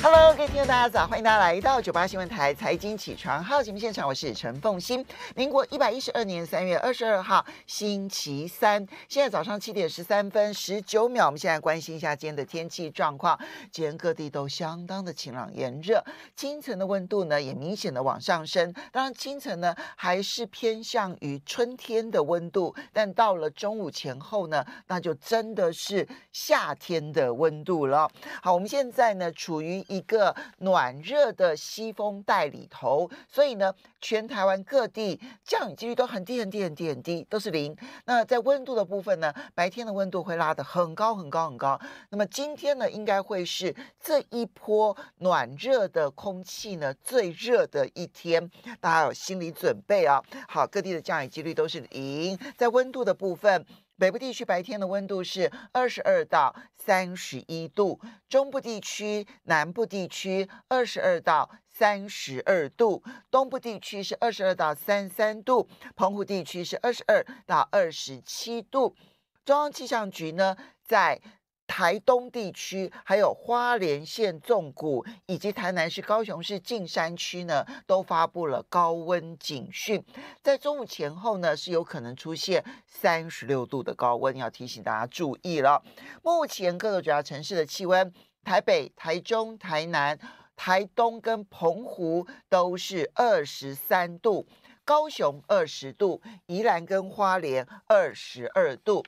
Hello，各位听众大家早，欢迎大家来到九八新闻台财经起床号节目现场，我是陈凤欣。民国一百一十二年三月二十二号，星期三，现在早上七点十三分十九秒，我们现在关心一下今天的天气状况。今天各地都相当的晴朗炎热，清晨的温度呢也明显的往上升。当然清晨呢还是偏向于春天的温度，但到了中午前后呢，那就真的是夏天的温度了。好，我们现在呢处于。一个暖热的西风带里头，所以呢，全台湾各地降雨几率都很低、很低、很低、很低，都是零。那在温度的部分呢，白天的温度会拉得很高、很高、很高。那么今天呢，应该会是这一波暖热的空气呢最热的一天，大家有心理准备啊。好，各地的降雨几率都是零，在温度的部分。北部地区白天的温度是二十二到三十一度，中部地区、南部地区二十二到三十二度，东部地区是二十二到三三度，澎湖地区是二十二到二十七度。中央气象局呢，在台东地区、还有花莲县纵谷以及台南市、高雄市近山区呢，都发布了高温警讯。在中午前后呢，是有可能出现三十六度的高温，要提醒大家注意了。目前各主要城市的气温：台北、台中、台南、台东跟澎湖都是二十三度，高雄二十度，宜兰跟花莲二十二度。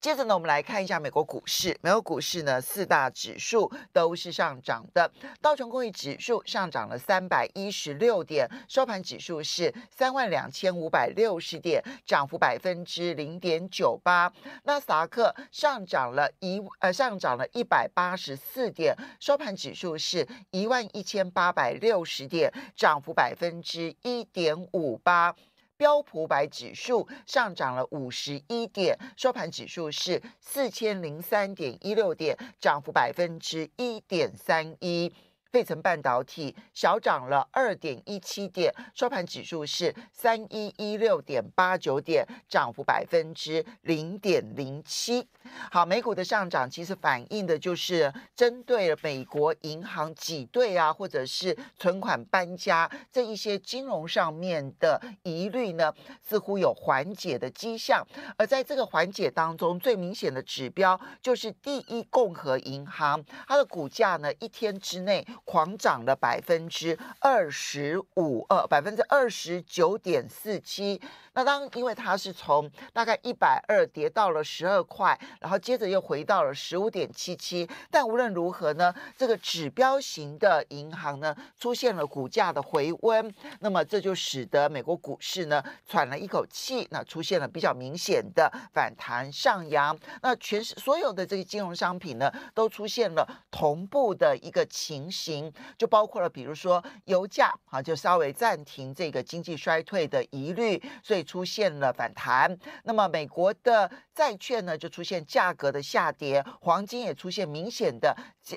接着呢，我们来看一下美国股市。美国股市呢，四大指数都是上涨的。道琼工业指数上涨了三百一十六点，收盘指数是三万两千五百六十点，涨幅百分之零点九八。那达克上涨了一呃，上涨了一百八十四点，收盘指数是一万一千八百六十点，涨幅百分之一点五八。标普百指数上涨了五十一点，收盘指数是四千零三点一六点，涨幅百分之一点三一。费城半导体小涨了二点一七点，收盘指数是三一一六点八九点，涨幅百分之零点零七。好，美股的上涨其实反映的就是针对美国银行挤兑啊，或者是存款搬家这一些金融上面的疑虑呢，似乎有缓解的迹象。而在这个缓解当中，最明显的指标就是第一共和银行，它的股价呢一天之内。狂涨了百分之二十五，呃，百分之二十九点四七。那当因为它是从大概一百二跌到了十二块，然后接着又回到了十五点七七。但无论如何呢，这个指标型的银行呢，出现了股价的回温，那么这就使得美国股市呢喘了一口气，那出现了比较明显的反弹上扬。那全市所有的这个金融商品呢，都出现了同步的一个情形。就包括了，比如说油价啊，就稍微暂停这个经济衰退的疑虑，所以出现了反弹。那么美国的。债券呢就出现价格的下跌，黄金也出现明显的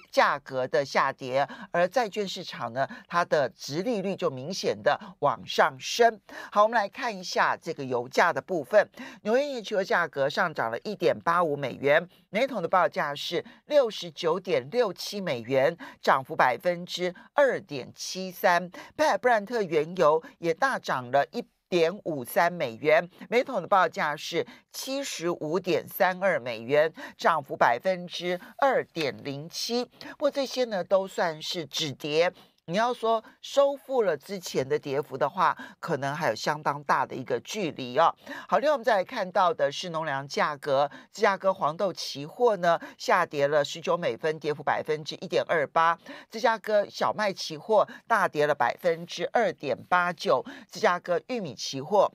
价价格的下跌，而债券市场呢，它的殖利率就明显的往上升。好，我们来看一下这个油价的部分，纽约夜球的价格上涨了一点八五美元，每桶的报价是六十九点六七美元，涨幅百分之二点七三。北海布兰特原油也大涨了一。点五三美元每桶的报价是七十五点三二美元，涨幅百分之二点零七。不过这些呢，都算是止跌。你要说收复了之前的跌幅的话，可能还有相当大的一个距离哦。好，另外我们再来看到的是农粮价格，芝加哥黄豆期货呢下跌了十九美分，跌幅百分之一点二八；芝加哥小麦期货大跌了百分之二点八九；芝加哥玉米期货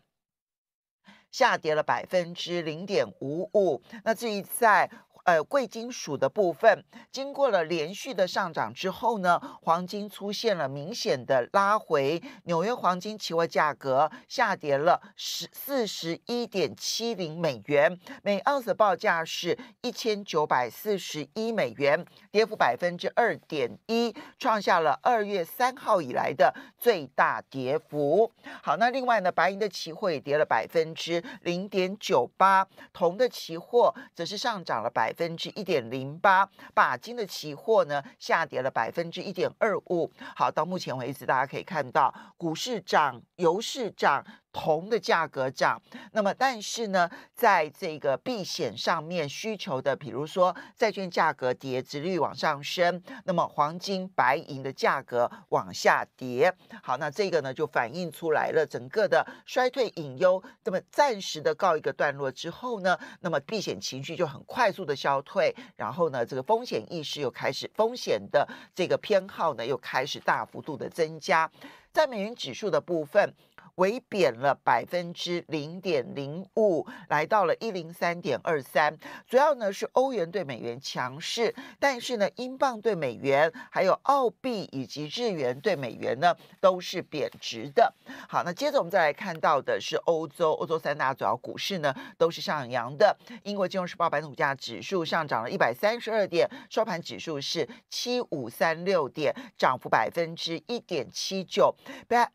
下跌了百分之零点五五。那至于在呃，贵金属的部分经过了连续的上涨之后呢，黄金出现了明显的拉回。纽约黄金期货价格下跌了十四十一点七零美元每盎司，报价是一千九百四十一美元，跌幅百分之二点一，创下了二月三号以来的最大跌幅。好，那另外呢，白银的期货也跌了百分之零点九八，铜的期货则是上涨了百。分之一点零八，钯金的期货呢下跌了百分之一点二五。好，到目前为止，大家可以看到股市涨，油市涨。铜的价格涨，那么但是呢，在这个避险上面需求的，比如说债券价格跌，值率往上升，那么黄金、白银的价格往下跌。好，那这个呢，就反映出来了整个的衰退隐忧。那么暂时的告一个段落之后呢，那么避险情绪就很快速的消退，然后呢，这个风险意识又开始，风险的这个偏好呢又开始大幅度的增加。在美元指数的部分。微贬了百分之零点零五，来到了一零三点二三。主要呢是欧元对美元强势，但是呢，英镑对美元、还有澳币以及日元对美元呢都是贬值的。好，那接着我们再来看到的是欧洲，欧洲三大主要股市呢都是上扬的。英国金融时报白铜价指数上涨了一百三十二点，收盘指数是七五三六点，涨幅百分之一点七九。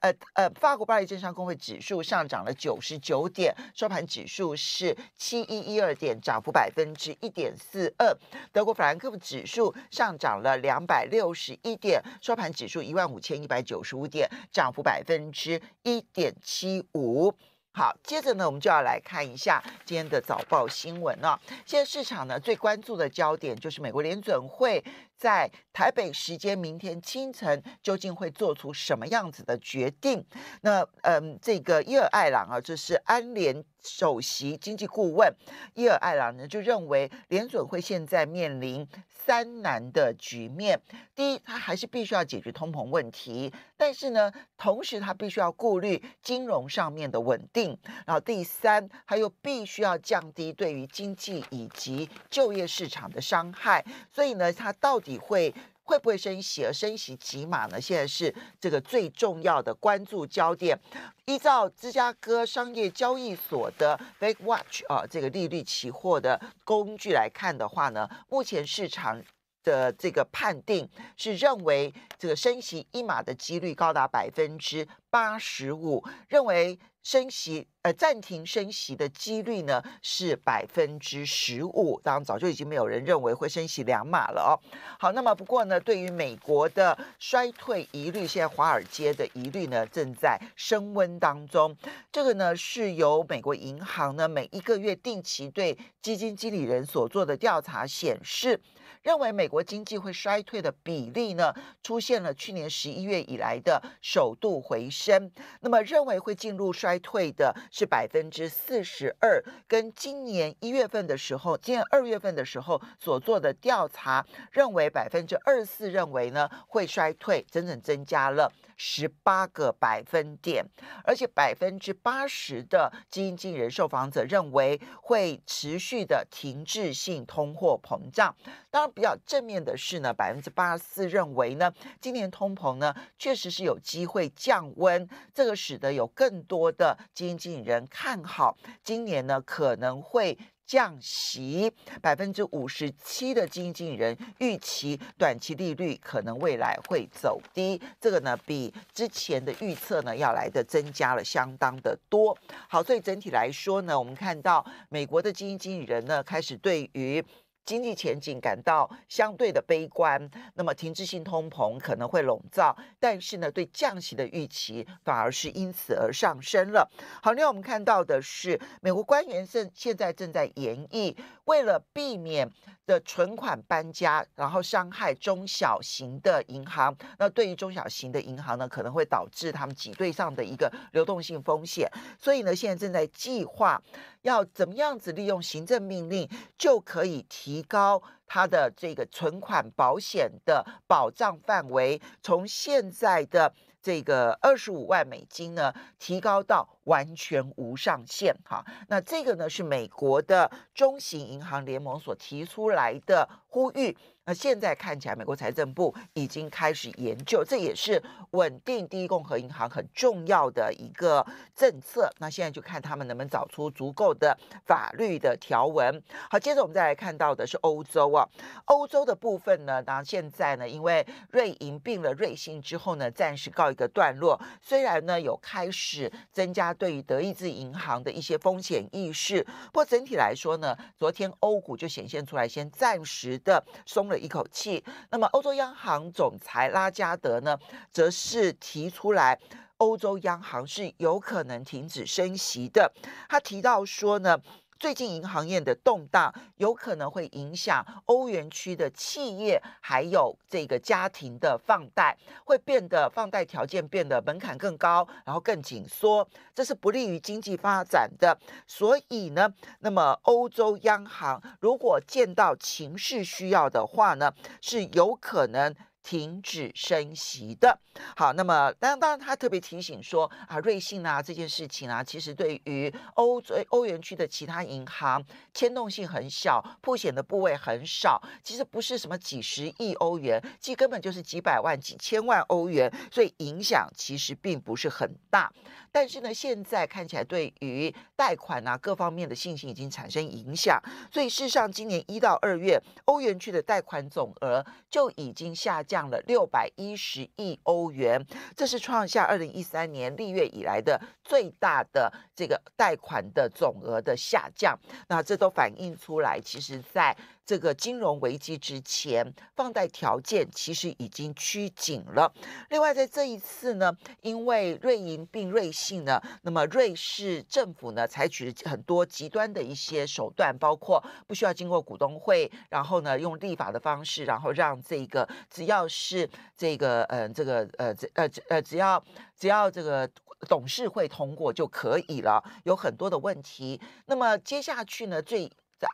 呃呃，法国巴黎证券。工会指数上涨了九十九点，收盘指数是七一一二点，涨幅百分之一点四二。德国法兰克福指数上涨了两百六十一点，收盘指数一万五千一百九十五点，涨幅百分之一点七五。好，接着呢，我们就要来看一下今天的早报新闻了。现在市场呢，最关注的焦点就是美国联准会。在台北时间明天清晨，究竟会做出什么样子的决定？那，嗯，这个叶爱朗啊，这是安联。首席经济顾问伊尔艾朗呢，就认为联准会现在面临三难的局面。第一，他还是必须要解决通膨问题，但是呢，同时他必须要顾虑金融上面的稳定，然后第三，他又必须要降低对于经济以及就业市场的伤害。所以呢，他到底会？会不会升息而升息几码呢？现在是这个最重要的关注焦点。依照芝加哥商业交易所的 b e g Watch 啊，这个利率期货的工具来看的话呢，目前市场的这个判定是认为这个升息一码的几率高达百分之。八十五认为升息呃暂停升息的几率呢是百分之十五，当然早就已经没有人认为会升息两码了哦。好，那么不过呢，对于美国的衰退疑虑，现在华尔街的疑虑呢正在升温当中。这个呢是由美国银行呢每一个月定期对基金经理人所做的调查显示，认为美国经济会衰退的比例呢出现了去年十一月以来的首度回。升，那么认为会进入衰退的是百分之四十二，跟今年一月份的时候、今年二月份的时候所做的调查，认为百分之二十四认为呢会衰退，整整增加了。十八个百分点，而且百分之八十的经纪人受访者认为会持续的停滞性通货膨胀。当然，比较正面的是呢，百分之八十四认为呢，今年通膨呢确实是有机会降温，这个使得有更多的经纪人看好今年呢可能会。降息百分之五十七的基金经理人预期短期利率可能未来会走低，这个呢比之前的预测呢要来的增加了相当的多。好，所以整体来说呢，我们看到美国的基金经理人呢开始对于。经济前景感到相对的悲观，那么停滞性通膨可能会笼罩，但是呢，对降息的预期反而是因此而上升了。好，另外我们看到的是，美国官员现现在正在研议，为了避免的存款搬家，然后伤害中小型的银行。那对于中小型的银行呢，可能会导致他们挤兑上的一个流动性风险。所以呢，现在正在计划。要怎么样子利用行政命令，就可以提高它的这个存款保险的保障范围，从现在的这个二十五万美金呢，提高到？完全无上限哈，那这个呢是美国的中型银行联盟所提出来的呼吁。那现在看起来，美国财政部已经开始研究，这也是稳定第一共和银行很重要的一个政策。那现在就看他们能不能找出足够的法律的条文。好，接着我们再来看到的是欧洲啊，欧洲的部分呢，然现在呢，因为瑞银并了瑞信之后呢，暂时告一个段落。虽然呢，有开始增加。他对于德意志银行的一些风险意识，不过整体来说呢，昨天欧股就显现出来，先暂时的松了一口气。那么，欧洲央行总裁拉加德呢，则是提出来，欧洲央行是有可能停止升息的。他提到说呢。最近银行业的动荡，有可能会影响欧元区的企业，还有这个家庭的放贷，会变得放贷条件变得门槛更高，然后更紧缩，这是不利于经济发展的。所以呢，那么欧洲央行如果见到情势需要的话呢，是有可能。停止升息的好，那么，当当然，他特别提醒说啊，瑞信啊这件事情啊，其实对于欧洲欧元区的其他银行牵动性很小，破险的部位很少，其实不是什么几十亿欧元，其实根本就是几百万、几千万欧元，所以影响其实并不是很大。但是呢，现在看起来对于贷款啊各方面的信心已经产生影响，所以事实上，今年一到二月，欧元区的贷款总额就已经下降了六百一十亿欧元，这是创下二零一三年历月以来的最大的这个贷款的总额的下降。那这都反映出来，其实在。这个金融危机之前，放贷条件其实已经趋紧了。另外，在这一次呢，因为瑞银并瑞信呢，那么瑞士政府呢采取很多极端的一些手段，包括不需要经过股东会，然后呢用立法的方式，然后让这个只要是这个嗯这个呃这呃呃只要只要这个董事会通过就可以了，有很多的问题。那么接下去呢，最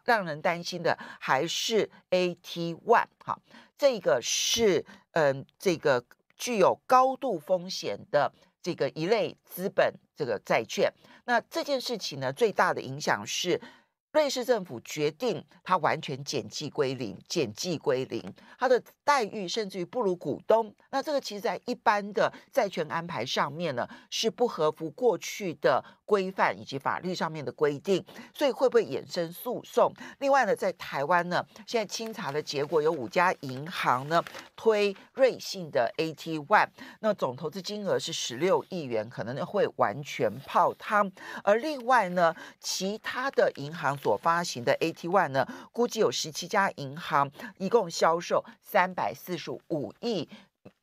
让人担心的还是 a t One 好，这个是嗯，这个具有高度风险的这个一类资本这个债券。那这件事情呢，最大的影响是瑞士政府决定它完全减记归零，减记归零，它的。待遇甚至于不如股东，那这个其实在一般的债权安排上面呢，是不合乎过去的规范以及法律上面的规定，所以会不会衍生诉讼？另外呢，在台湾呢，现在清查的结果有五家银行呢推瑞信的 AT One，那总投资金额是十六亿元，可能会完全泡汤。而另外呢，其他的银行所发行的 AT One 呢，估计有十七家银行一共销售三。百四十五亿。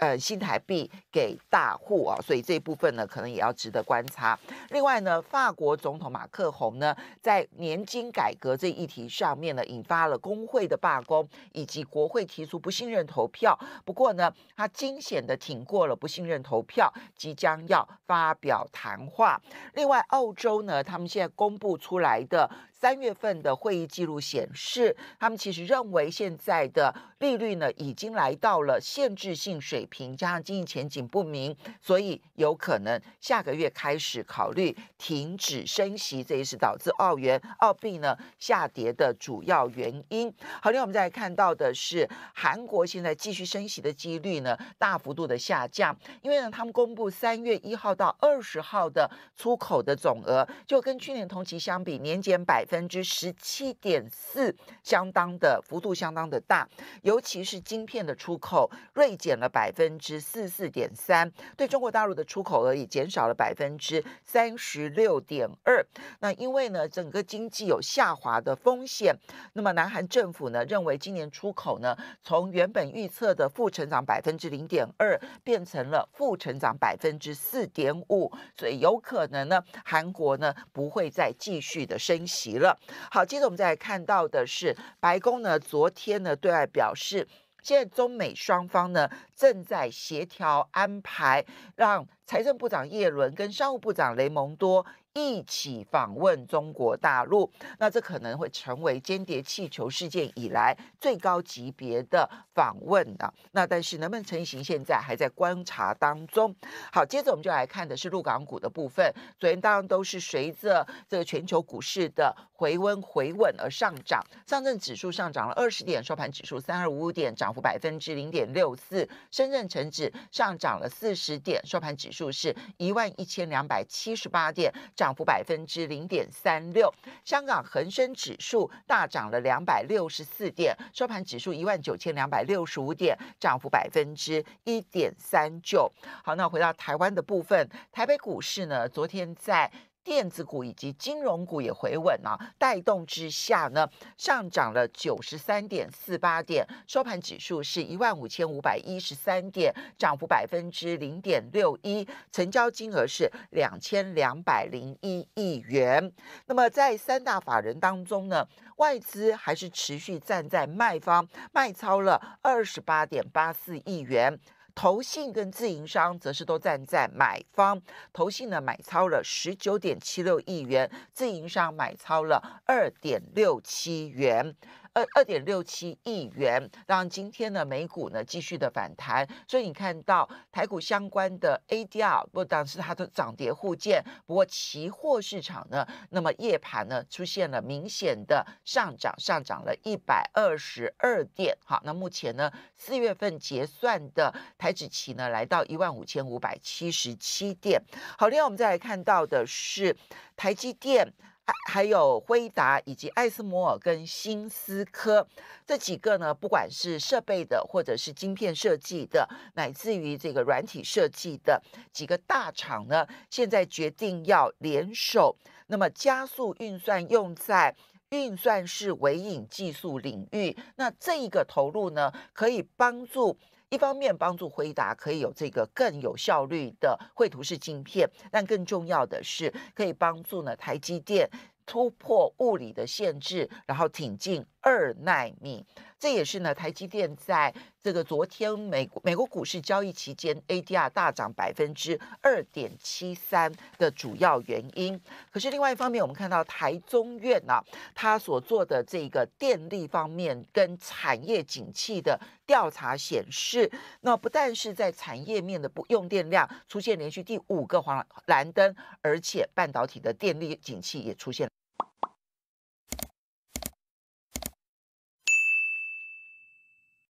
呃，新台币给大户啊，所以这一部分呢，可能也要值得观察。另外呢，法国总统马克宏呢，在年金改革这议题上面呢，引发了工会的罢工以及国会提出不信任投票。不过呢，他惊险的挺过了不信任投票，即将要发表谈话。另外，澳洲呢，他们现在公布出来的三月份的会议记录显示，他们其实认为现在的利率呢，已经来到了限制性水平。平加上经济前景不明，所以有可能下个月开始考虑停止升息，这也是导致澳元、澳币呢下跌的主要原因。好，另外我们再来看到的是，韩国现在继续升息的几率呢大幅度的下降，因为呢他们公布三月一号到二十号的出口的总额，就跟去年同期相比，年减百分之十七点四，相当的幅度，相当的大，尤其是晶片的出口锐减了百分。百分之四四点三，对中国大陆的出口额也减少了百分之三十六点二。那因为呢，整个经济有下滑的风险，那么南韩政府呢认为今年出口呢，从原本预测的负成长百分之零点二，变成了负成长百分之四点五，所以有可能呢，韩国呢不会再继续的升息了。好，接着我们再来看到的是，白宫呢昨天呢对外表示。现在中美双方呢，正在协调安排，让。财政部长叶伦跟商务部长雷蒙多一起访问中国大陆，那这可能会成为间谍气球事件以来最高级别的访问啊。那但是能不能成型，现在还在观察当中。好，接着我们就来看的是陆港股的部分。昨天当然都是随着这个全球股市的回温回稳而上涨，上证指数上涨了二十点，收盘指数三二五五点，涨幅百分之零点六四；深圳成指上涨了四十点，收盘指数。就是一万一千两百七十八点，涨幅百分之零点三六。香港恒生指数大涨了两百六十四点，收盘指数一万九千两百六十五点，涨幅百分之一点三九。好，那回到台湾的部分，台北股市呢，昨天在。电子股以及金融股也回稳啊，带动之下呢，上涨了九十三点四八点，收盘指数是一万五千五百一十三点，涨幅百分之零点六一，成交金额是两千两百零一亿元。那么在三大法人当中呢，外资还是持续站在卖方，卖超了二十八点八四亿元。投信跟自营商则是都站在买方，投信呢买超了十九点七六亿元，自营商买超了二点六七元。二二点六七亿元，让今天的美股呢继续的反弹，所以你看到台股相关的 ADR 不但是它的涨跌互见，不过期货市场呢，那么夜盘呢出现了明显的上涨，上涨了一百二十二点，好，那目前呢四月份结算的台指期呢来到一万五千五百七十七点。好，另外我们再来看到的是台积电。还还有辉达以及艾斯摩尔跟新思科这几个呢，不管是设备的或者是晶片设计的，乃至于这个软体设计的几个大厂呢，现在决定要联手，那么加速运算用在运算式微影技术领域，那这一个投入呢，可以帮助。一方面帮助回答可以有这个更有效率的绘图式镜片，但更重要的是可以帮助呢台积电突破物理的限制，然后挺进二纳米。这也是呢，台积电在这个昨天美国美国股市交易期间，ADR 大涨百分之二点七三的主要原因。可是另外一方面，我们看到台中院呢，他所做的这个电力方面跟产业景气的调查显示，那不但是在产业面的不用电量出现连续第五个黄蓝灯，而且半导体的电力景气也出现。